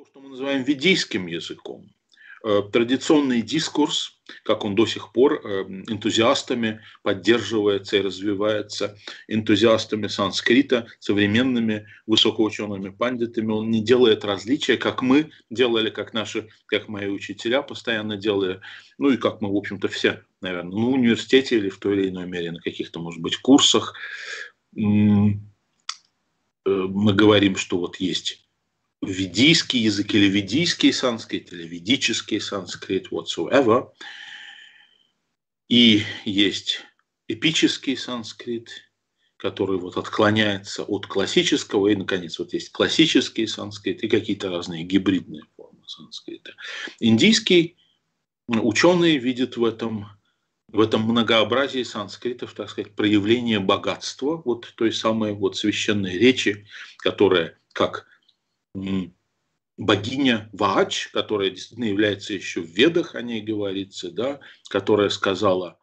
то, что мы называем ведийским языком. Э, традиционный дискурс, как он до сих пор э, энтузиастами поддерживается и развивается, энтузиастами санскрита, современными высокоучеными пандитами, он не делает различия, как мы делали, как наши, как мои учителя постоянно делали, ну и как мы, в общем-то, все, наверное, на ну, университете или в той или иной мере на каких-то, может быть, курсах э, мы говорим, что вот есть ведийский язык или ведийский санскрит, или ведический санскрит, whatsoever. И есть эпический санскрит, который вот отклоняется от классического, и, наконец, вот есть классический санскрит и какие-то разные гибридные формы санскрита. Индийский ученые видят в этом в этом многообразии санскритов, так сказать, проявление богатства, вот той самой вот священной речи, которая как богиня Ваач, которая действительно является еще в Ведах, о ней говорится, да, которая сказала